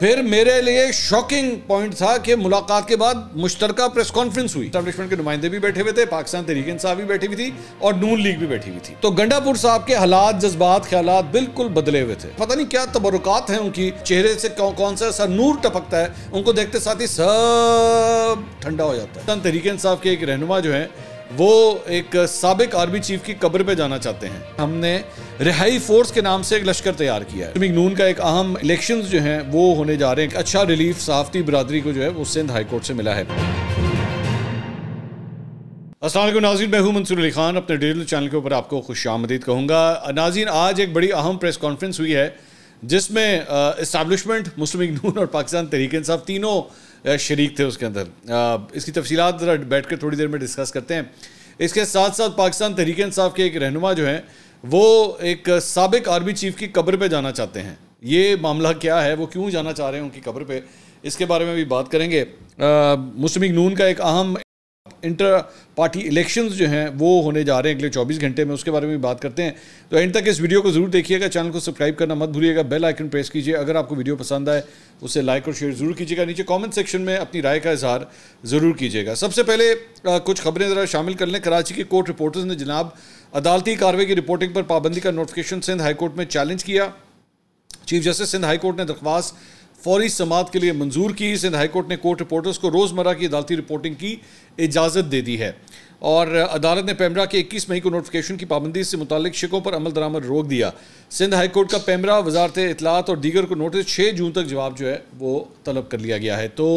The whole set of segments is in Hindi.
फिर मेरे लिए शॉकिंग पॉइंट था कि मुलाकात के बाद मुश्तर प्रेस कॉन्फ्रेंस हुई के नुमाइंदे भी बैठे हुए थे पाकिस्तान तरीके इंसाफ भी बैठी हुई थी और नून लीग भी बैठी हुई थी तो गंडापुर साहब के हालात जज्बात ख्याल बिल्कुल बदले हुए थे पता नहीं क्या तबरुक है उनकी चेहरे से कौ, कौन सा ऐसा नूर टपकता है उनको देखते साथ ही सब ठंडा हो जाता है तहरीक इंसाफ के एक रहनुमा जो है वो एक सबक आर्मी चीफ की कब्र पे जाना चाहते हैं हमने रिहाई फोर्स के नाम से एक लश्कर तैयार किया है नून का एक अहम इलेक्शंस जो हैं वो होने जा रहे हैं एक अच्छा रिलीफ सहाफ़ती बरदरी को जो है वो सिंध हाईकोर्ट से मिला है असल नाजीन मैं हूँ मंसूर अली खान अपने डिजिटल चैनल के ऊपर आपको खुश आमदीद कहूँगा नाजीन आज एक बड़ी अहम प्रेस कॉन्फ्रेंस हुई है जिसमें इस्टबलिशमेंट मुस्लिम नून और पाकिस्तान तरीक इंसाफ तीनों शरीक थे उसके अंदर इसकी तफसीत ज़रा बैठ कर थोड़ी देर में डिस्कस करते हैं इसके साथ साथ पाकिस्तान तहरीक इंसाफ के एक रहनुमा जो हैं वो एक सबक आर्मी चीफ की कब्र पर जाना चाहते हैं ये मामला क्या है वो क्यों जाना चाह रहे हैं उनकी कब्र पर इसके बारे में भी बात करेंगे मुस्लिम नून का एक अहम इंटर पार्टी इलेक्शंस जो हैं वो होने जा रहे हैं अगले 24 घंटे में उसके बारे में भी बात करते हैं तो एंड तक इस वीडियो को ज़रूर देखिएगा चैनल को सब्सक्राइब करना मत भूलिएगा बेल आइकन प्रेस कीजिए अगर आपको वीडियो पसंद आए उसे लाइक और शेयर ज़रूर कीजिएगा नीचे कॉमेंट सेक्शन में अपनी राय का इजहार ज़रूर कीजिएगा सबसे पहले आ, कुछ खबरें ज़रा शामिल कर लें कराची के कोर्ट रिपोर्टर्स ने जनाब अदालती कार्रवाई की रिपोर्टिंग पर पाबंदी का नोटिफिकेशन सिंध हाईकोर्ट में चैलेंज किया चीफ जस्टिस सिंध हाईकोर्ट ने दरख्वास्त फौरी समात के लिए मंजूर की सिंध हाईकोर्ट ने कोर्ट रिपोर्टर्स को रोज़मर्रा की अदालती रिपोर्टिंग की इजाज़त दे दी है और अदालत ने पैमरा के 21 मई को नोटिफिकेशन की पाबंदी से मुतल शिकों पर अमल दरामद रोक दिया सिंध हाईकोर्ट का पैमरा वजारत इतलात और दीगर को नोटिस छः जून तक जवाब जो है वो तलब कर लिया गया है तो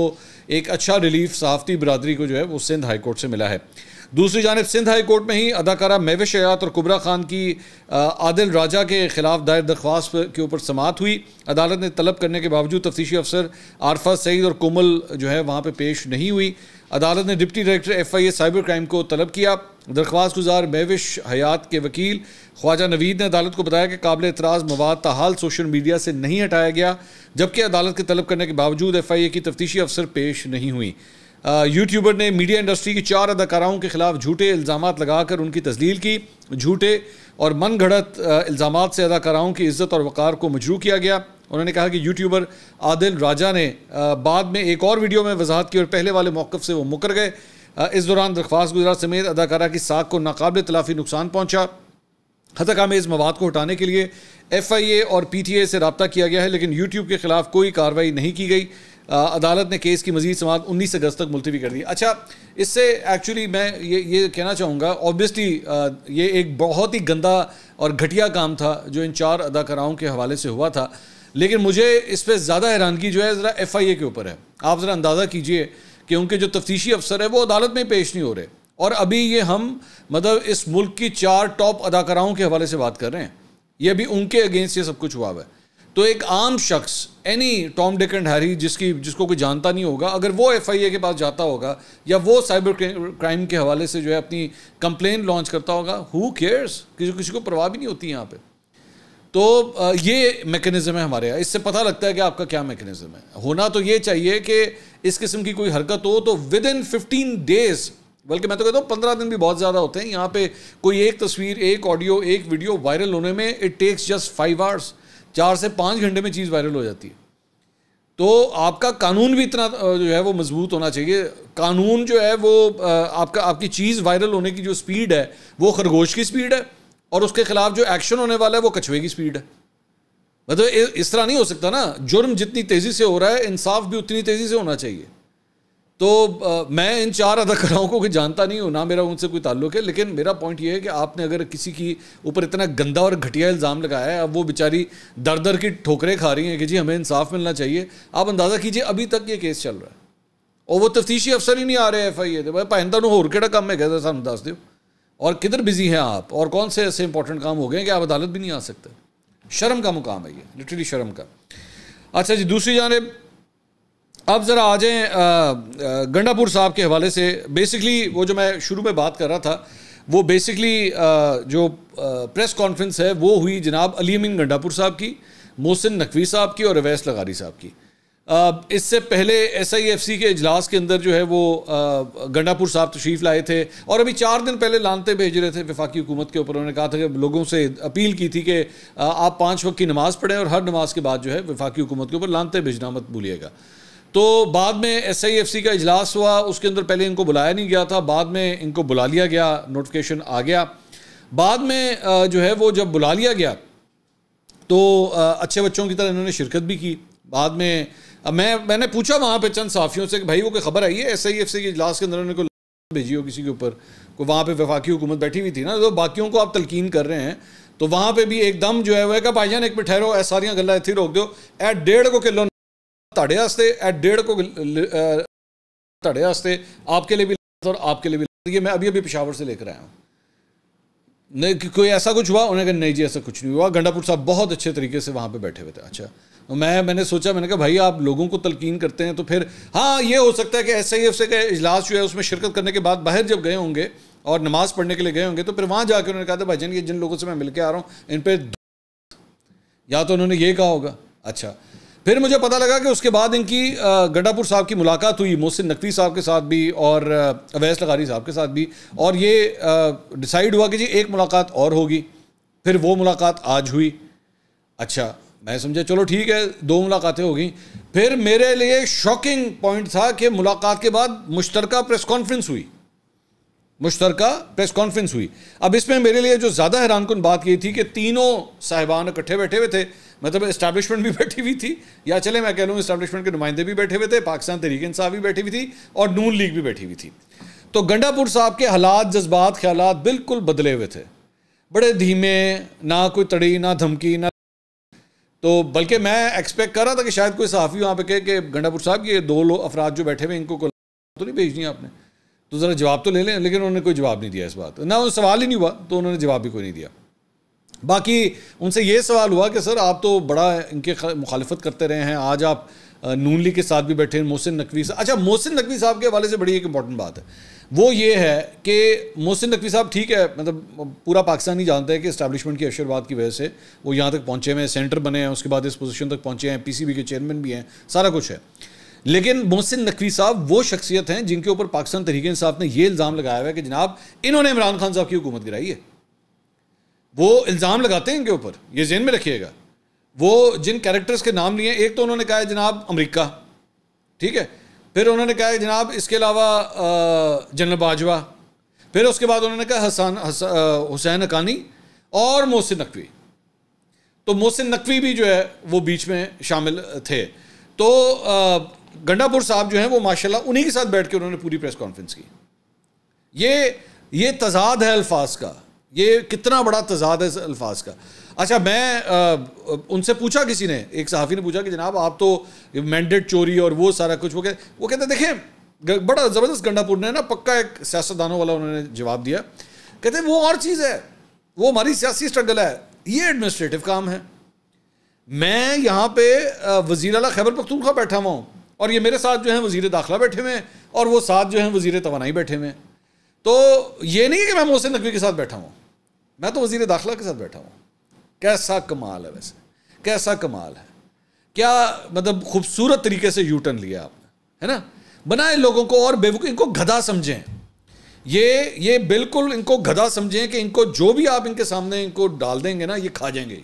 एक अच्छा रिलीफ सहाफ़ती बरदरी को जो है वो सिंध हाईकोर्ट से मिला है दूसरी जानब सिंध हाई कोर्ट में ही अदाकारा मेविश हयात और कुबरा खान की आदिल राजा के खिलाफ दायर दरख्वास के ऊपर समात हुई अदालत ने तलब करने के बावजूद तफ्तीशी अफसर आरफा सईद और कोमल जो है वहाँ पर पेश नहीं हुई अदालत ने deputy director F I A cyber crime को तलब किया दरख्वास्त गुजार मेविश हयात के वकील ख्वाजा नवीद ने अदालत को बताया कि काबिल एतराज़ मवाद ताहाल सोशल मीडिया से नहीं हटाया गया जबकि अदालत के तलब करने के बावजूद एफ आई ए की तफ्तीशी अफसर पेश नहीं हुई यूट्यूबर ने मीडिया इंडस्ट्री की चार अदाकाराओं के खिलाफ झूठे इल्ज़ाम लगाकर उनकी तस्लील की झूठे और मन घड़त इल्ज़ाम से अदाकाराओं की इज्जत और वक़ार को मजरू किया गया उन्होंने कहा कि यूट्यूबर आदिल राजा ने बाद में एक और वीडियो में वजाहत की और पहले वाले मौक़ से वो मुकर गए इस दौरान दरख्वास्त गुजरात समेत अदाकारा की साख को नाकबिल तलाफी नुकसान पहुँचा हतक इस मवाद को हटाने के लिए एफ आई ए और पी टी ए से रबता किया गया है लेकिन यूट्यूब के खिलाफ कोई कार्रवाई नहीं की गई अदालत ने केस की मजीद समात उन्नीस अगस्त तक मुलतवी कर दी अच्छा इससे एक्चुअली मैं ये ये कहना चाहूँगा ऑब्वियसली ये एक बहुत ही गंदा और घटिया काम था जो इन चार अदाकाराओं के हवाले से हुआ था लेकिन मुझे इस पर ज़्यादा हैरानगी जो है ज़रा एफ़ आई ए के ऊपर है आप ज़रा अंदाज़ा कीजिए कि उनके जो तफ्तीशी अफसर है वो अदालत में पेश नहीं हो रहे और अभी ये हम मतलब इस मुल्क की चार टॉप अदाकाराओं के हवाले से बात कर रहे हैं ये अभी उनके अगेंस्ट ये सब कुछ हुआ हुआ है तो एक आम शख्स any Tom Dick and Harry जिसकी जिसको कोई जानता नहीं होगा अगर वो एफ के पास जाता होगा या वो साइबर क्राइम के हवाले से जो है अपनी कंप्लेन लॉन्च करता होगा हु केयर्स किसी किसी को परवाह भी नहीं होती यहाँ पे तो ये मेकनिज़म है हमारे यहाँ इससे पता लगता है कि आपका क्या मेकनिज़म है होना तो ये चाहिए कि इस किस्म की कोई हरकत हो तो विद इन फिफ्टीन डेज़ बल्कि मैं तो कहता हूँ पंद्रह दिन भी बहुत ज़्यादा होते हैं यहाँ पे कोई एक तस्वीर एक ऑडियो एक वीडियो वायरल होने में it takes just five hours चार से पाँच घंटे में चीज़ वायरल हो जाती है तो आपका कानून भी इतना जो है वो मजबूत होना चाहिए कानून जो है वो आपका आपकी चीज़ वायरल होने की जो स्पीड है वो खरगोश की स्पीड है और उसके खिलाफ जो एक्शन होने वाला है वो कछुए की स्पीड है मतलब इस तरह नहीं हो सकता ना जुर्म जितनी तेज़ी से हो रहा है इंसाफ भी उतनी तेज़ी से होना चाहिए तो आ, मैं इन चार अदाकाराओं को जानता नहीं हूँ ना मेरा उनसे कोई ताल्लुक है लेकिन मेरा पॉइंट ये है कि आपने अगर किसी की ऊपर इतना गंदा और घटिया इल्ज़ाम लगाया है अब वो बेचारी दर दर की ठोकरें खा रही हैं कि जी हमें इंसाफ मिलना चाहिए आप अंदाज़ा कीजिए अभी तक ये केस चल रहा है और वो तफ्तीशी अफसर ही नहीं आ रहे एफ आई ए भाई भाई ਨੂੰ ਹੋਰ ਕਿਹੜਾ है ਹੈਗਾ सामने दस ਦਿਓ और किधर बिजी हैं आप और कौन से ऐसे इंपॉर्टेंट काम हो गए कि आप अदालत भी नहीं आ सकते शर्म का मुकाम है ये लिटरली शर्म का अच्छा जी दूसरी जानब अब ज़रा आ जाएँ गंडापुर साहब के हवाले से बेसिकली वो जो मैं शुरू में बात कर रहा था वो बेसिकली जो प्रेस कॉन्फ्रेंस है वो हुई जनाब अली अमीन गंडापुर साहब की मोहसिन नकवी साहब की और अवैस लगारी साहब की इससे पहले एस आई एफ सी के अजलास के अंदर जो है वो गंडापुर साहब तशरीफ़ लाए थे और अभी चार दिन पहले लानते भेज रहे थे विफाकी हुकूमत के ऊपर उन्होंने कहा था कि लोगों से अपील की थी कि आप पाँच वक्त की नमाज़ पढ़ें और हर नमाज के बाद जो है विफाकी हुकूमत के ऊपर लानते भेजना मत भूलिएगा तो बाद में एस आई एफ सी का इजलास हुआ उसके अंदर पहले इनको बुलाया नहीं गया था बाद में इनको बुला लिया गया नोटिफिकेशन आ गया बाद में जो है वो जब बुला लिया गया तो अच्छे बच्चों की तरह इन्होंने शिरकत भी की बाद में मैं मैंने पूछा वहाँ पे चंद साफियों से कि भाई वो कोई खबर आई है एस आई एफ सी के इजलास के अंदर उन्होंने भेजी हो किसी के ऊपर को वहाँ पे वफाकी हुकूमत बैठी हुई थी ना तो बाकियों को आप तलकिन कर रहे हैं तो वहाँ पे भी एकदम जो है वह भाई जान एक पे ठहरो एसारियाँ गला इतनी रोक दो एट डेढ़ को किलो ਤੁਹਾਡੇ वास्ते ਐਟ ਡੇਢ ਕੋ ਤੁਹਾਡੇ ਵਾਸਤੇ ਆਪਕੇ ਲਈ और आपके लिए भी ये मैं अभी अभी पिशावर से लेकर आया हूँ नहीं कोई ऐसा कुछ हुआ उन्होंने कहा नहीं जी ऐसा कुछ नहीं हुआ गंडापुर साहब बहुत अच्छे तरीके से वहाँ पे बैठे हुए थे अच्छा मैं मैंने सोचा मैंने कहा भाई आप लोगों को तलकीन करते हैं तो फिर हाँ ये हो सकता है कि एस आई एफ से इजलास जो है उसमें शिरकत करने के बाद बाहर जब गए होंगे और नमाज़ पढ़ने के लिए गए होंगे तो फिर वहाँ जाकर उन्होंने कहा था जन ये जिन लोगों से मैं मिल के आ रहा हूँ इन पर या तो उन्होंने ये कहा होगा अच्छा फिर मुझे पता लगा कि उसके बाद इनकी गड्ढापुर साहब की मुलाकात हुई मोहसिन नकवी साहब के साथ भी और अवैस लगारी साहब के साथ भी और ये डिसाइड हुआ कि जी एक मुलाकात और होगी फिर वो मुलाकात आज हुई अच्छा मैं समझा चलो ठीक है दो मुलाकातें हो गई फिर मेरे लिए शॉकिंग पॉइंट था कि मुलाकात के बाद मुश्तरका प्रेस कॉन्फ्रेंस हुई मुश्तरका प्रेस कॉन्फ्रेंस हुई अब इसमें मेरे लिए जो ज़्यादा हैरान कन बात ये थी कि तीनों साहिबान इकट्ठे बैठे हुए थे मतलब इस्टेब्लिशमेंट भी बैठी हुई थी या चले मैं कह लूँ इस्टेब्लिशमेंट के नुमाइंदे भी बैठे हुए थे पाकिस्तान तरीके इंसाफ भी बैठी हुई थी और नून लीग भी बैठी हुई थी तो गंडापुर साहब के हालात जज्बात ख्याल बिल्कुल बदले हुए थे बड़े धीमे ना कोई तड़ी ना धमकी ना तो बल्कि मैं एक्सपेक्ट कर रहा था कि शायद कोई सहाफ़ी वहाँ पे कहे कि गंडापुर साहब ये दो लोग अफराद जो बैठे हुए इनको को तो नहीं भेजनी आपने तो ज़रा जवाब तो ले लें लेकिन उन्होंने कोई जवाब नहीं दिया इस बात ना सवाल ही नहीं हुआ तो उन्होंने जवाब भी कोई नहीं दिया बाकी उनसे ये सवाल हुआ कि सर आप तो बड़ा इनके मुखालफत करते रहे हैं आज आप नून लीग के साथ भी बैठे हैं मोहसिन नकवी साहब अच्छा मोहसिन नकवी साहब के हवाले से बड़ी एक इंपॉर्टेंट बात है वो ये है कि मोहसिन नकवी साहब ठीक है मतलब पूरा पाकिस्तान ही जानता है कि इस्टेबलिशमेंट की अशरवाद की वजह से वो यहाँ तक पहुँचे हैं सेंटर बने हैं उसके बाद इस पोजिशन तक पहुँचे हैं पी के चेयरमैन भी हैं सारा कुछ है लेकिन मोहसिन नकवी साहब वो शख्सियत हैं जिनके ऊपर पाकिस्तान तरीके इंसाफ ने ये इल्ज़ाम लगाया हुआ है कि जनाब इन्होंने इमरान खान साहब की हुकूमत गिराई है वो इल्ज़ाम लगाते हैं इनके ऊपर ये जेन में रखिएगा वो जिन कैरेक्टर्स के नाम लिए एक तो उन्होंने कहा है जनाब अमेरिका ठीक है फिर उन्होंने कहा है जनाब इसके अलावा जनरल बाजवा फिर उसके बाद उन्होंने कहा हसन हुसैन अकानी और मोहसिन नकवी तो मोहसिन नकवी भी जो है वो बीच में शामिल थे तो गंडापुर साहब जो हैं वो माशाल्लाह उन्हीं के साथ बैठ के उन्होंने पूरी प्रेस कॉन्फ्रेंस की ये ये तजाद है अल्फाज का ये कितना बड़ा तजाद है इस अल्फाज का अच्छा मैं आ, उनसे पूछा किसी ने एक सहाफ़ी ने पूछा कि जनाब आप तो मैंडेट चोरी और वो सारा कुछ वो कहते वो कहते देखें बड़ा ज़बरदस्त गंडापुर ने ना पक्का एक सियासतदानों वाला उन्होंने जवाब दिया कहते वो और चीज़ है वो हमारी सियासी स्ट्रगल है ये एडमिनिस्ट्रेटिव काम है मैं यहाँ पे वजीर अला खैबर पखतूनखा बैठा हुआ हूँ और ये मेरे साथ जो है वजीर दाखिला बैठे हुए हैं और वो साथ जो है वजीर तोानाई बैठे हुए हैं तो ये नहीं है कि मैं मोहसिन नकवी के साथ बैठा हूँ मैं तो वजीर दाखिला के साथ बैठा हूँ कैसा कमाल है वैसे कैसा कमाल है क्या मतलब खूबसूरत तरीके से यूटर्न लिया आपने है ना बनाए लोगों को और बेवकूफ इनको गधा समझें ये ये बिल्कुल इनको गधा समझें कि इनको जो भी आप इनके सामने इनको डाल देंगे ना ये खा जाएंगे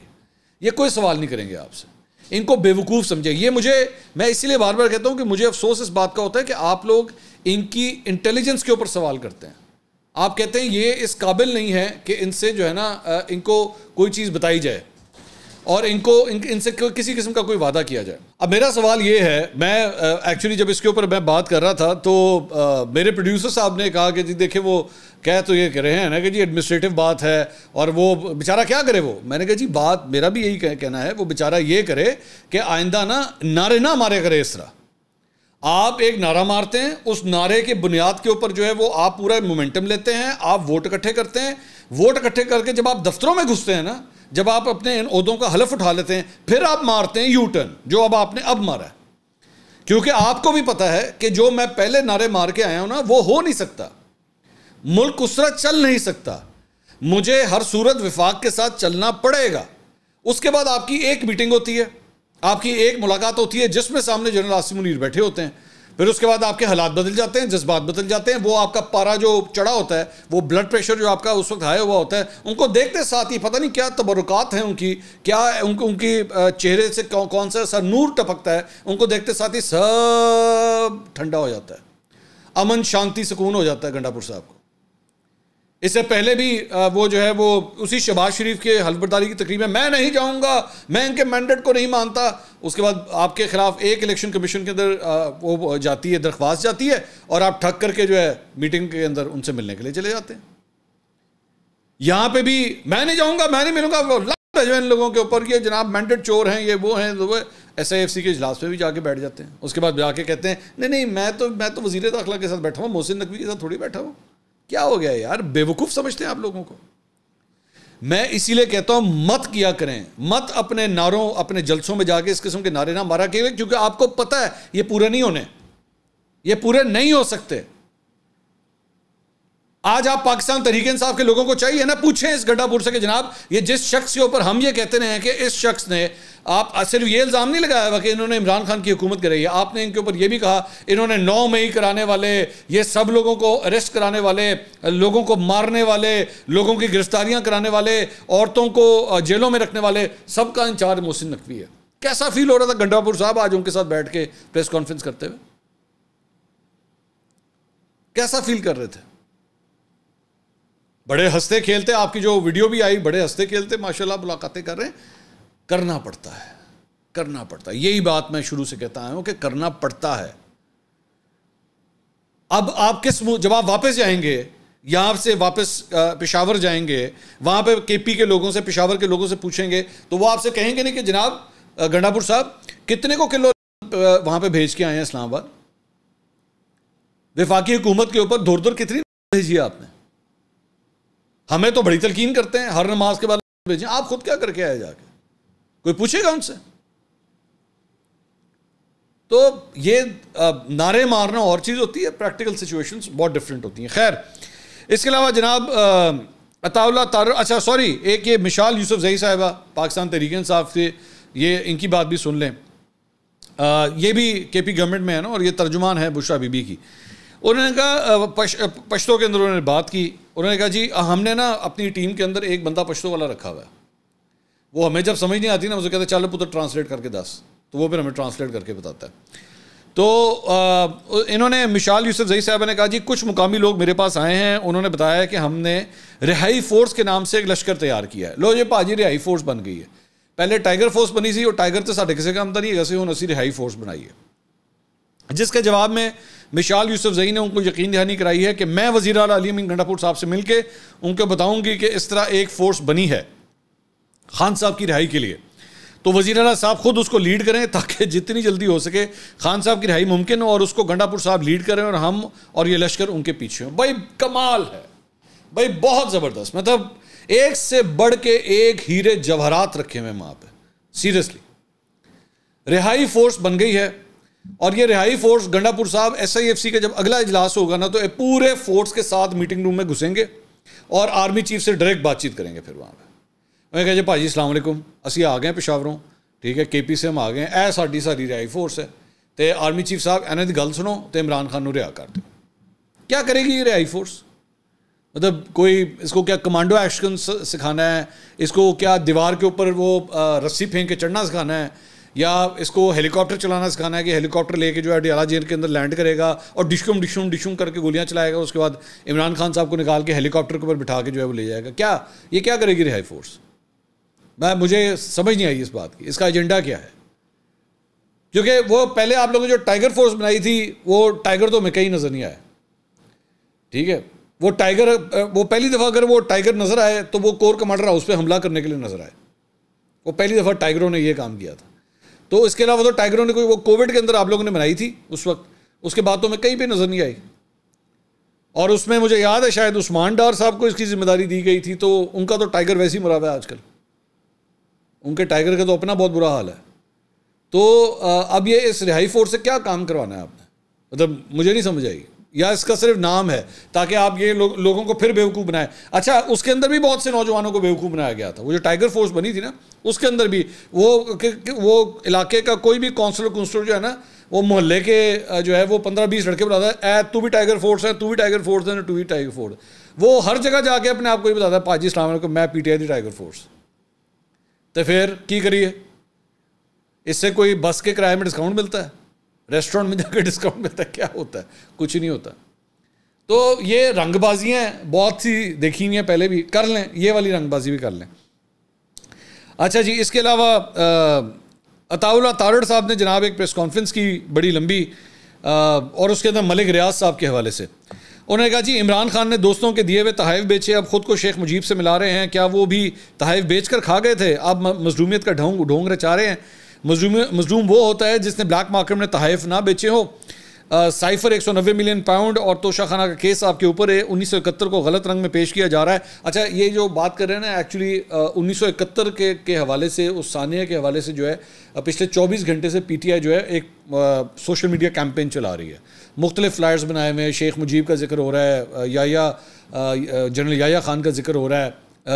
ये कोई सवाल नहीं करेंगे आपसे इनको बेवकूफ़ समझें ये मुझे मैं इसीलिए बार बार कहता हूँ कि मुझे अफसोस इस बात का होता है कि आप लोग इनकी इंटेलिजेंस के ऊपर सवाल करते हैं आप कहते हैं ये इस काबिल नहीं है कि इनसे जो है ना इनको कोई चीज़ बताई जाए और इनको इन, इनसे किसी किस्म का कोई वादा किया जाए अब मेरा सवाल ये है मैं एक्चुअली जब इसके ऊपर मैं बात कर रहा था तो आ, मेरे प्रोड्यूसर साहब ने कहा कि जी देखे वो कह तो ये कह रहे हैं ना कि जी एडमिनिस्ट्रेटिव बात है और वो बेचारा क्या करे वो मैंने कहा जी बात मेरा भी यही कह कहना है वो बेचारा ये करे कि आइंदा ना नारे ना मारे करे इस तरह आप एक नारा मारते हैं उस नारे के बुनियाद के ऊपर जो है वो आप पूरा मोमेंटम लेते हैं आप वोट इकट्ठे करते हैं वोट इकट्ठे करके जब आप दफ्तरों में घुसते हैं ना जब आप अपने इन उहदों का हलफ उठा लेते हैं फिर आप मारते हैं यू टर्न जो अब आपने अब मारा है क्योंकि आपको भी पता है कि जो मैं पहले नारे मार के आया हूं ना वो हो नहीं सकता मुल्क उस तरह चल नहीं सकता मुझे हर सूरत विफाक के साथ चलना पड़ेगा उसके बाद आपकी एक मीटिंग होती है आपकी एक मुलाकात होती है जिसमें सामने जनरल आसिम मुनीर बैठे होते हैं फिर उसके बाद आपके हालात बदल जाते हैं जज्बात बदल जाते हैं वो आपका पारा जो चढ़ा होता है वो ब्लड प्रेशर जो आपका उस वक्त हाई हुआ होता है उनको देखते साथ ही पता नहीं क्या तबरुकात हैं उनकी क्या उनकी चेहरे से कौन, कौन सा ऐसा नूर टपकता है उनको देखते साथ ही सब ठंडा हो जाता है अमन शांति सुकून हो जाता है गंडापुर साहब को इससे पहले भी वो जो है वो उसी शहबाज शरीफ के हल्फबरदारी की तकरीब है मैं नहीं जाऊंगा मैं इनके मैंडेट को नहीं मानता उसके बाद आपके खिलाफ एक इलेक्शन कमीशन के अंदर वो जाती है दरख्वास्त जाती है और आप ठग करके जो है मीटिंग के अंदर उनसे मिलने के लिए चले जाते हैं यहाँ पे भी मैं नहीं जाऊँगा मैं नहीं मिलूंगा लाभ है जो इन लोगों के ऊपर ये जनाब मैंडेट चोर हैं ये वो हैं तो वो एस आई एफ सी के इजलास में भी जाके बैठ जाते हैं उसके बाद जाके कहते हैं नहीं नहीं मैं तो मैं तो वजीर दाखिला के साथ बैठा हुआ मोहसिन नकवी के साथ थोड़ी बैठा हूँ क्या हो गया यार बेवकूफ समझते हैं आप लोगों को मैं इसीलिए कहता हूं मत किया करें मत अपने नारों अपने जलसों में जाके इस किस्म के नारे ना मारा के क्योंकि आपको पता है ये पूरे नहीं होने ये पूरे नहीं हो सकते आज आप पाकिस्तान तरीके इंसाफ के लोगों को चाहिए ना पूछें इस गड्ढापुर से कि जनाब ये जिस शख्स के ऊपर हम ये कहते रहे हैं कि इस शख्स ने आप सिर्फ ये इल्ज़ाम नहीं लगाया हुआ कि इन्होंने इमरान खान की हुकूमत कराई है आपने इनके ऊपर ये भी कहा इन्होंने नौ मई कराने वाले ये सब लोगों को अरेस्ट कराने वाले लोगों को मारने वाले लोगों की गिरफ्तारियाँ कराने वाले औरतों को जेलों में रखने वाले सबका इंचार्ज मोहसिन नकवी है कैसा फील हो रहा था गंडापुर साहब आज उनके साथ बैठ के प्रेस कॉन्फ्रेंस करते हुए कैसा फील कर रहे थे बड़े हंसते खेलते आपकी जो वीडियो भी आई बड़े हंसते खेलते माशाल्लाह मुलाकातें कर रहे हैं करना पड़ता है करना पड़ता है यही बात मैं शुरू से कहता आया हूं कि करना पड़ता है अब आप किस जब आप वापस जाएंगे यहां से वापस पेशावर जाएंगे वहां पे केपी के लोगों से पेशावर के लोगों से पूछेंगे तो वो आपसे कहेंगे नहीं कि जनाब गंडापुर साहब कितने को किलो वहां पे भेज के आए हैं इस्लामाबाद विफाकी हुकूमत के ऊपर धुर धुर कितनी भेजी है आपने हमें तो बड़ी तलकीन करते हैं हर नमाज के बाद भेजें आप खुद क्या करके आए जाके कोई पूछेगा उनसे तो ये नारे मारना और चीज़ होती है प्रैक्टिकल सिचुएशंस बहुत डिफरेंट होती हैं खैर इसके अलावा जनाब अताउल्ला तार अच्छा सॉरी एक ये मिशाल यूसुफ जई साहिबा पाकिस्तान तहरीक साहब से ये इनकी बात भी सुन लें आ, ये भी के पी गवर्नमेंट में है ना और ये तर्जुमान है बुशरा बीबी की उन्होंने कहा पश्तो के अंदर उन्होंने बात की उन्होंने कहा जी हमने ना अपनी टीम के अंदर एक बंदा पश्तों वाला रखा हुआ है वो हमें जब समझ नहीं आती ना मुझे कहते चलो पुत्र ट्रांसलेट करके दस तो वो फिर हमें ट्रांसलेट करके बताता है तो आ, इन्होंने मिशाल यूसुफ जई साहब ने कहा जी कुछ मुकामी लोग मेरे पास आए हैं उन्होंने बताया कि हमने रिहाई फोर्स के नाम से एक लश्कर तैयार किया है लो ये भाजी रिहाई फोर्स बन गई है पहले टाइगर फोर्स बनी सी और टाइगर तो साढ़े किसी काम तो नहीं है वैसे हूँ असी रिहाई फोर्स बनाई है जिसके जवाब में मिशाल यूसुफ जई ने उनको यकीन दहानी कराई है कि मैं वजी अलीम अमीन घंटापुर साहब से मिलकर उनको बताऊंगी कि इस तरह एक फोर्स बनी है खान साहब की रिहाई के लिए तो वजी अला साहब खुद उसको लीड करें ताकि जितनी जल्दी हो सके खान साहब की रिहाई मुमकिन हो और उसको गंडापुर साहब लीड करें और हम और ये लश्कर उनके पीछे हों भाई कमाल है भाई बहुत ज़बरदस्त मतलब एक से बढ़ के एक हीरे जवाहरात रखे हुए वहाँ पर सीरियसली रिहाई फोर्स बन गई है और ये रिहाई फोर्स गंडापुर साहब एस आई एफ सी का जब अगला इजलास होगा ना तो पूरे फोर्स के साथ मीटिंग रूम में घुसेंगे और आर्मी चीफ से डायरेक्ट बातचीत करेंगे फिर वहाँ पर मैं कह जी भाजी असलम असं आ गए पिशावरों ठीक है के पी से हम आ गए ਇਹ सा ਸਾਰੀ ਰਿਹਾਈ ਫੋਰਸ ਹੈ ਤੇ ਆਰਮੀ ਚੀਫ ਸਾਹਿਬ ਇਹਨਾਂ ਦੀ ਗੱਲ ਸੁਣੋ ਤੇ ਇਮਰਾਨ ਖਾਨ ਨੂੰ ਰਿਹਾ ਕਰ ਦਿਓ ਕੀ ਕਰੇगी ਇਹ ਰਿਹਾਈ मतलब कोई इसको क्या कमांडो एक्शन सिखाना है इसको क्या दीवार के ऊपर वो रस्सी फेंक के चढ़ना सिखाना है या इसको हेलीकॉप्टर चलाना सिखाना है कि हेलीकॉप्टर लेके जो है डियाला जेल के अंदर लैंड करेगा और डिशुम डिशुम डिशुम करके गोलियां चलाएगा उसके बाद इमरान खान साहब को निकाल के हेलीकॉप्टर के ऊपर बिठा के जो है वो ले जाएगा क्या ये क्या करेगी रिहाई फोर्स मैं मुझे समझ नहीं आई इस बात की इसका एजेंडा क्या है क्योंकि वो पहले आप लोगों ने जो टाइगर फोर्स बनाई थी वो टाइगर तो मैं कहीं नज़र नहीं आया ठीक है वो टाइगर वो पहली दफ़ा अगर वो टाइगर नज़र आए तो वो कोर कमांडर हाउस पर हमला करने के लिए नज़र आए वो पहली दफ़ा टाइगरों ने ये काम किया था तो इसके अलावा तो टाइगरों ने कोई वो कोविड के अंदर आप लोगों ने बनाई थी उस वक्त उसके बाद तो मैं कहीं पर नज़र नहीं आई और उसमें मुझे याद है शायद उस्मान डार साहब को इसकी जिम्मेदारी दी गई थी तो उनका तो टाइगर वैसे ही हुआ है आजकल उनके टाइगर का तो अपना बहुत बुरा हाल है तो अब ये इस रिहाई फोर्स से क्या काम करवाना है आपने मतलब मुझे नहीं समझ आई या इसका सिर्फ नाम है ताकि आप ये लो, लोगों को फिर बेवकूफ़ बनाएं अच्छा उसके अंदर भी बहुत से नौजवानों को बेवकूफ़ बनाया गया था वो जो टाइगर फोर्स बनी थी ना उसके अंदर भी वो कि, कि, वो इलाके का कोई भी कौंसलर कौंसलर जो है ना वो मोहल्ले के जो है वो पंद्रह बीस लड़के बताता है ए तू भी टाइगर फोर्स है तू भी टाइगर फोर्स है तू भी टाइगर फोर्स वो हर जगह जाके अपने आप को ही बताता है पाजी इस्लाम को मैं P T I the tiger force तो फिर की करिए इससे कोई बस के किराए में डिस्काउंट मिलता है रेस्टोरेंट में जाकर डिस्काउंट मिलता है क्या होता है कुछ नहीं होता तो ये रंगबाजियाँ बहुत सी देखी हुई हैं पहले भी कर लें ये वाली रंगबाजी भी कर लें अच्छा जी इसके अलावा अताउल्ला तारड़ साहब ने जनाब एक प्रेस कॉन्फ्रेंस की बड़ी लंबी आ, और उसके अंदर मलिक रियाज साहब के हवाले से उन्होंने कहा जी इमरान खान ने दोस्तों के दिए हुए तहाइफ बेचे अब ख़ुद को शेख मुजीब से मिला रहे हैं क्या वो भी तहाइफ बेच कर खा गए थे अब मजलूमियत का ढोंग ढोंग रचा रहे हैं मजलूम मजलूम वो होता है जिसने ब्लैक मार्केट में तहफ ना बेचे हो साइफर एक सौ नब्बे मिलियन पाउंड और तोशा खाना का केस आपके ऊपर है उन्नीस सौ इकहत्तर को गलत रंग में पेश किया जा रहा है अच्छा ये जो बात कर रहे हैं ना एक्चुअली उन्नीस सौ इकहत्तर के के हवाले से उस सानिया के हवाले से जो है पिछले चौबीस घंटे से पी टी आई जो है एक आ, सोशल मीडिया कैंपेन चला रही है मुख्तलिफ फ्लायर्स बनाए हुए हैं शेख मुजीब का जिक्र हो रहा है या जनरल याया खान का जिक्र हो रहा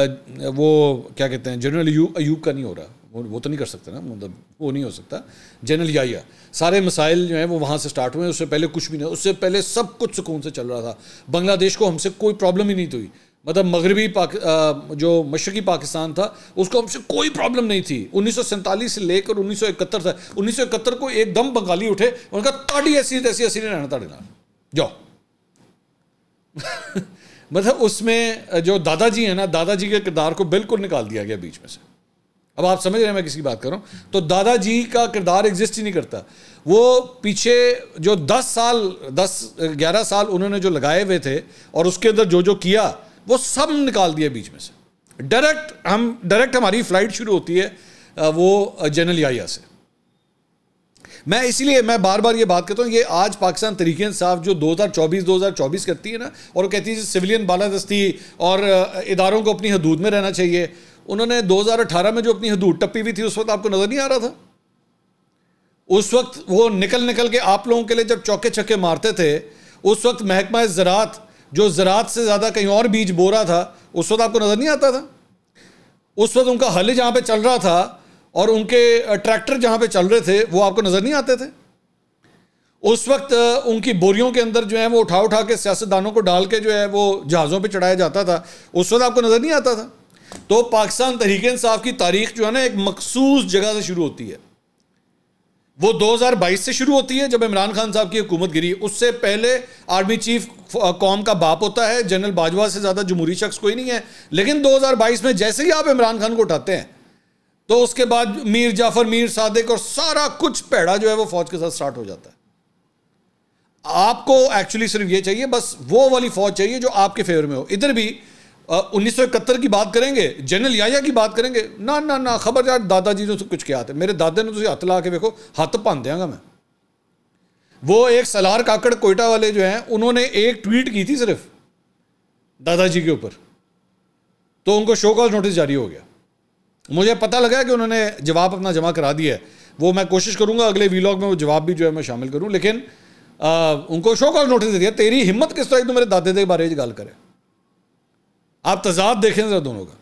है वो क्या कहते हैं जनरल अयूब का नहीं हो रहा वो तो नहीं कर सकते ना मतलब वो नहीं हो सकता जनरल या सारे मसाइल जो हैं वो वहाँ से स्टार्ट हुए उससे पहले कुछ भी नहीं उससे पहले सब कुछ सुकून से चल रहा था बांग्लादेश को हमसे कोई प्रॉब्लम ही नहीं हुई मतलब मगरबी पाक जो मशरकी पाकिस्तान था उसको हमसे कोई प्रॉब्लम नहीं थी उन्नीस से लेकर उन्नीस था उन्नीस को एकदम बंगाली उठे उनका ताड़ी ऐसी ऐसी ऐसी नहीं रहना ताड़ी जाओ मतलब उसमें जो दादाजी हैं ना दादाजी के किरदार को बिल्कुल निकाल दिया गया बीच में से अब आप समझ रहे हैं मैं किसकी बात कर रहा हूँ तो दादाजी का किरदार एग्जिस्ट ही नहीं करता वो पीछे जो दस साल दस ग्यारह साल उन्होंने जो लगाए हुए थे और उसके अंदर जो जो किया वो सब निकाल दिया बीच में से डायरेक्ट हम डायरेक्ट हमारी फ्लाइट शुरू होती है वो जनरल याया से मैं इसीलिए मैं बार बार ये बात करता हूँ ये आज पाकिस्तान तरीके इंसाफ जो 2024 2024 करती है ना और वो कहती है सिविलियन बालादस्ती और इदारों को अपनी हदूद में रहना चाहिए उन्होंने 2018 में जो अपनी हदूद टप्पी हुई थी उस वक्त आपको नज़र नहीं आ रहा था उस वक्त वो निकल निकल के आप लोगों के लिए जब चौके छक्के मारते थे उस वक्त महकमा ज़रात जो ज़रात से ज़्यादा कहीं और बीज बो रहा था उस वक्त आपको नज़र नहीं आता था उस वक्त उनका हल जहाँ पे चल रहा था और उनके ट्रैक्टर जहाँ पे चल रहे थे वो आपको नज़र नहीं आते थे उस वक्त उनकी बोरियों के अंदर जो है वो उठा उठा के सियासतदानों को डाल के जो है वो जहाज़ों पे चढ़ाया जाता था उस वक्त आपको नज़र नहीं आता था तो पाकिस्तान तहरीक इंसाफ की तारीख जो है ना एक मखसूस जगह से शुरू होती है वो 2022 से शुरू होती है जब इमरान खान साहब की हुकूमत गिरी उससे पहले आर्मी चीफ कौम का बाप होता है जनरल बाजवा से ज़्यादा जमहूरी शख्स कोई नहीं है लेकिन 2022 में जैसे ही आप इमरान खान को उठाते हैं तो उसके बाद मीर जाफर मीर सादिक और सारा कुछ पैड़ा जो है वो फौज के साथ स्टार्ट हो जाता है आपको एक्चुअली सिर्फ ये चाहिए बस वो वाली फौज चाहिए जो आपके फेवर में हो इधर भी उन्नीस सौ इकहत्तर की बात करेंगे जनरल याया की बात करेंगे ना ना ना खबरदार दादाजी ने कुछ क्या था मेरे दादे ने तुझे तो हथ ला के देखो हथ तो पान देंगा मैं वो एक सलार काकड़ कोयटा वाले जो हैं उन्होंने एक ट्वीट की थी सिर्फ दादाजी के ऊपर तो उनको शो कॉज नोटिस जारी हो गया मुझे पता लगा कि उन्होंने जवाब अपना जमा करा दिया है वो मैं कोशिश करूंगा अगले वीलॉग में वो जवाब भी जो है मैं शामिल करूं लेकिन आ, उनको शो कॉज नोटिस दे दिया तेरी हिम्मत किस तरह तो मेरे दादे के बारे में गल करें आप तजाद देखें जरा दोनों का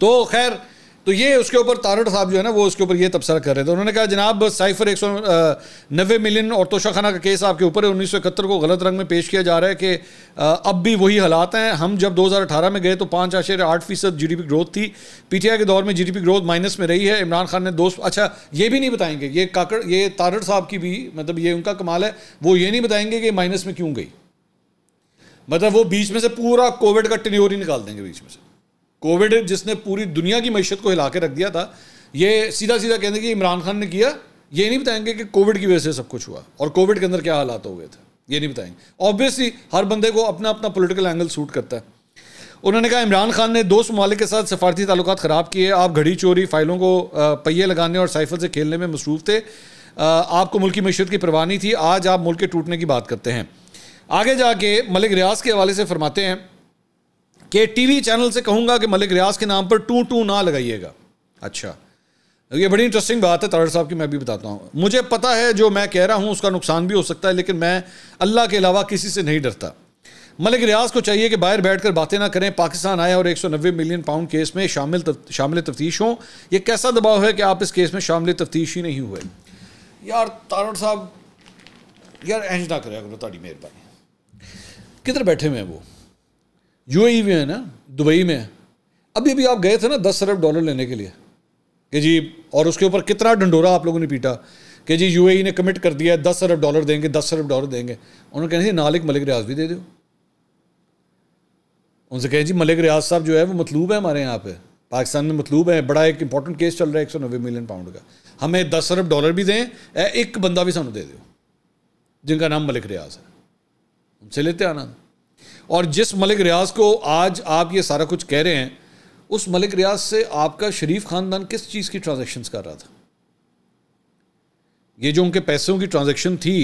तो खैर तो ये उसके ऊपर तारड़ साहब जो है ना वो उसके ऊपर ये तबसरा कर रहे थे उन्होंने कहा जनाब साइफर एक सौ नबे मिलियन और तोशाखाना का केस आपके ऊपर है उन्नीस सौ इकहत्तर को गलत रंग में पेश किया जा रहा है कि अब भी वही हालात हैं हम जब दो हज़ार अठारह में गए तो पाँच आशे आठ फीसद जी डी पी ग्रोथ थी पी टी आई के दौर में G D P growth minus में रही है इमरान खान ने दोस्त अच्छा ये भी नहीं बताएंगे ये काकड़ ये तारड़ साहब की भी मतलब ये उनका कमाल है वो ये नहीं बताएंगे कि माइनस में क्यों गई मतलब वो बीच में से पूरा कोविड का टिन्योरी निकाल देंगे बीच में से कोविड जिसने पूरी दुनिया की मीशत को हिला के रख दिया था ये सीधा सीधा कहने कि इमरान खान ने किया ये नहीं बताएंगे कि कोविड की वजह से सब कुछ हुआ और कोविड के अंदर क्या हालात हो गए थे ये नहीं बताएंगे ऑब्वियसली हर बंदे को अपना अपना पोलिटिकल एंगल सूट करता है उन्होंने कहा इमरान खान ने दोस्त ममालिक के साथ सफारती ताल्लुक ख़राब किए आप घड़ी चोरी फाइलों को पहिए लगाने और साइफल से खेलने में मसरूफ़ थे आपको मुल्क की मीशत की परवाह नहीं थी आज आप मुल्क के टूटने की बात करते हैं आगे जाके मलिक रियाज के हवाले से फरमाते हैं कि टीवी चैनल से कहूँगा कि मलिक रियाज के नाम पर टू टू ना लगाइएगा अच्छा ये बड़ी इंटरेस्टिंग बात है तारड़ साहब की मैं भी बताता हूँ मुझे पता है जो मैं कह रहा हूँ उसका नुकसान भी हो सकता है लेकिन मैं अल्लाह के अलावा किसी से नहीं डरता मलिक रियाज को चाहिए कि बाहर बैठ कर बातें ना करें पाकिस्तान आए और 190 मिलियन पाउंड केस में शामिल तफ, शामिल तफ्तीश हों ये कैसा दबाव है कि आप इस केस में शामिल तफ्तीश ही नहीं हुए यार तारड़ साहब यार एंज ना करें करो मेहरबानी किधर बैठे हुए हैं वो यूएई में है ना दुबई में अभी अभी आप गए थे ना दस अरब डॉलर लेने के लिए कि जी और उसके ऊपर कितना ढंडोरा आप लोगों ने पीटा कि जी यू ने कमिट कर दिया है दस अरब डॉलर देंगे दस अरब डॉलर देंगे उन्होंने कहना जी नालिक मलिक रियाज भी दे दो उनसे कहें जी मलिक रियाज साहब जो है वो मतलूब है हमारे यहाँ पे पाकिस्तान में मतलूब है बड़ा एक इंपॉर्टेंट केस चल रहा है एक सौ नब्बे मिलियन पाउंड का हमें दस अरब डॉलर भी दें एक बंदा भी सू दे दो जिनका नाम मलिक रियाज है उनसे लेते आनंद और जिस मलिक रियाज को आज आप ये सारा कुछ कह रहे हैं उस मलिक रियाज से आपका शरीफ खानदान किस चीज़ की ट्रांजेक्शन कर रहा था ये जो उनके पैसों की ट्रांजेक्शन थी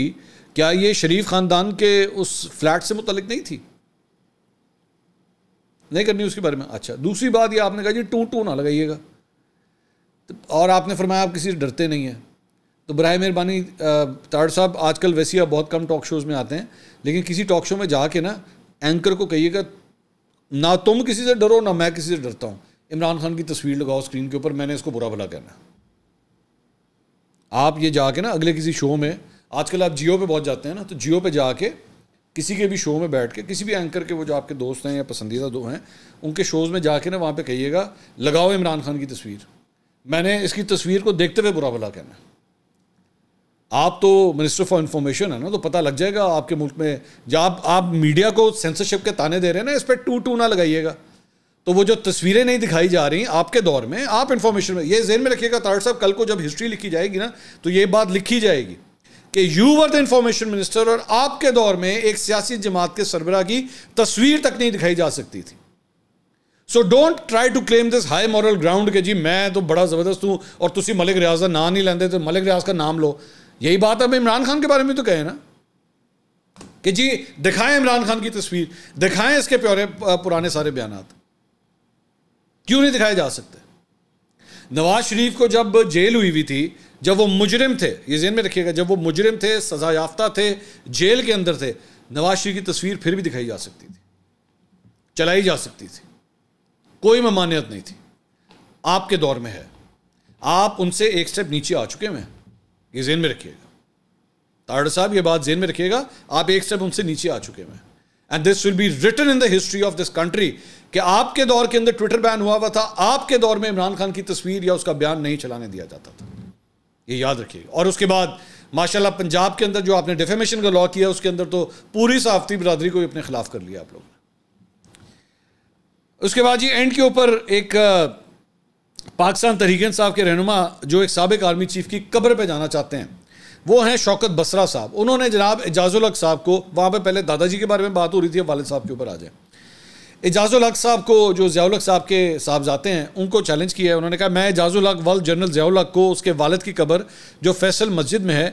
क्या ये शरीफ खानदान के उस फ्लैट से मुतलिक नहीं थी नहीं करनी उसके बारे में अच्छा दूसरी बात ये आपने कहा जी टू टू ना लगाइएगा तो और आपने फरमाया आप किसी से डरते नहीं हैं तो बर मेहरबानी ताड़ साहब आजकल वैसे आप बहुत कम टॉक शोज़ में आते हैं लेकिन किसी टॉक शो में जाके ना एंकर को कहिएगा ना तुम किसी से डरो ना मैं किसी से डरता हूँ इमरान खान की तस्वीर लगाओ स्क्रीन के ऊपर मैंने इसको बुरा भला कहना आप ये जाके ना अगले किसी शो में आजकल आप जियो पे बहुत जाते हैं ना तो जियो पे जाके किसी के भी शो में बैठ के किसी भी एंकर के वो जो आपके दोस्त हैं या पसंदीदा दो हैं उनके शोज़ में जाके ना वहाँ पे कहिएगा लगाओ इमरान खान की तस्वीर मैंने इसकी तस्वीर को देखते हुए बुरा भला कहना आप तो मिनिस्टर फॉर इन्फॉर्मेशन है ना तो पता लग जाएगा आपके मुल्क में जब आप, आप मीडिया को सेंसरशिप के ताने दे रहे हैं ना इस पर टू टू ना लगाइएगा तो वो जो तस्वीरें नहीं दिखाई जा रही आपके दौर में आप इन्फॉर्मेशन में ये जेन में रखिएगा तार साहब कल को जब हिस्ट्री लिखी जाएगी ना तो ये बात लिखी जाएगी कि you were the information minister और आपके दौर में एक सियासी जमात के सरबरा की तस्वीर तक नहीं दिखाई जा सकती थी so don't try to claim this high moral ground के जी मैं तो बड़ा ज़बरदस्त हूँ और तुम मलिक रियाज का नाम नहीं लेंदे तो मलिक रियाज का नाम लो यही बात हम इमरान खान के बारे में तो कहें ना कि जी दिखाएं इमरान खान की तस्वीर दिखाएं इसके प्योरे पुराने सारे बयान क्यों नहीं दिखाए जा सकते नवाज शरीफ को जब जेल हुई हुई थी जब वो मुजरिम थे ये जेन में रखिएगा जब वो मुजरिम थे सजा याफ्ता थे जेल के अंदर थे नवाज शरीफ की तस्वीर फिर भी दिखाई जा सकती थी चलाई जा सकती थी कोई ममानियत नहीं थी आपके दौर में है आप उनसे एक स्टेप नीचे आ चुके हैं ये जेन में रखिएगा ताड़ साहब ये बात जेन में रखिएगा आप एक स्टेप उनसे नीचे आ चुके हैं and this will be written in the history of this country कि आपके दौर के अंदर ट्विटर बैन हुआ हुआ था आपके दौर में इमरान खान की तस्वीर या उसका बयान नहीं चलाने दिया जाता था ये याद रखिएगा और उसके बाद माशाल्लाह पंजाब के अंदर जो आपने डिफेमेशन का लॉ किया उसके अंदर तो पूरी साफ्ती बरदरी को अपने खिलाफ कर लिया आप लोगों ने उसके बाद जी एंड के ऊपर एक पाकिस्तान तहरीक साहब के रहनुमा जो एक सबक आर्मी चीफ की कब्र पर जाना चाहते हैं वो हैं शौकत बसरा साहब उन्होंने जनाब एजाजुल हक साहब को वहाँ पर पहले दादाजी के बारे में बात हो रही थी वालद साहब के ऊपर आ जाए एजाजुल हक साहब को जो जयाल हक साहब के साहब जाते हैं उनको चैलेंज किया है उन्होंने कहा मैं एजाजुल हक वल जनरल जयाल हक को उसके वालद की कबर जो फैसल मस्जिद में है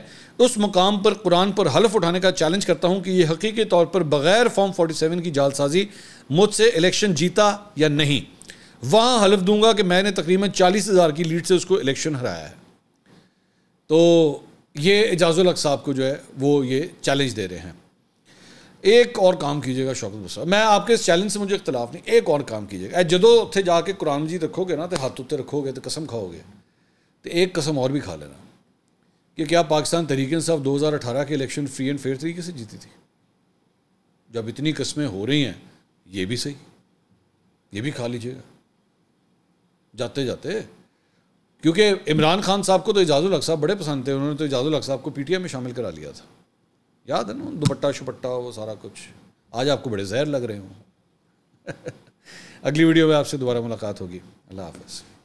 उस मुकाम पर कुरान पर हलफ उठाने का चैलेंज करता हूँ कि ये हकीकी तौर पर बग़ैर फॉर्म सेवन की जालसाजी मुझसे इलेक्शन जीता या नहीं वहाँ हलफ दूंगा कि मैंने तकरीबन चालीस हज़ार की लीड से उसको इलेक्शन हराया है तो ये एजाज़ुल हक साहब को जो है वो ये चैलेंज दे रहे हैं एक और काम कीजिएगा शौकत बसा मैं आपके इस चैलेंज से मुझे इख्तलाफ नहीं एक और काम कीजिएगा जदों उत्थे जाके कुरान जी रखोगे ना तो हाथ उत्ते रखोगे तो कसम खाओगे तो एक कसम और भी खा लेना कि क्या पाकिस्तान तरीके साहब दो हज़ार अठारह के इलेक्शन फ्री एंड फेयर तरीके से जीती थी जब इतनी कस्में हो रही हैं ये भी सही ये भी खा लीजिएगा जाते जाते क्योंकि इमरान खान साहब को तो इजाजुल हक साहब बड़े पसंद थे उन्होंने तो इजाजुल हक साहब को पीटीआई में शामिल करा लिया था याद है ना दुपट्टा शुपट्टा वो सारा कुछ आज आपको बड़े जहर लग रहे हों अगली वीडियो में आपसे दोबारा मुलाकात होगी अल्लाह हाफ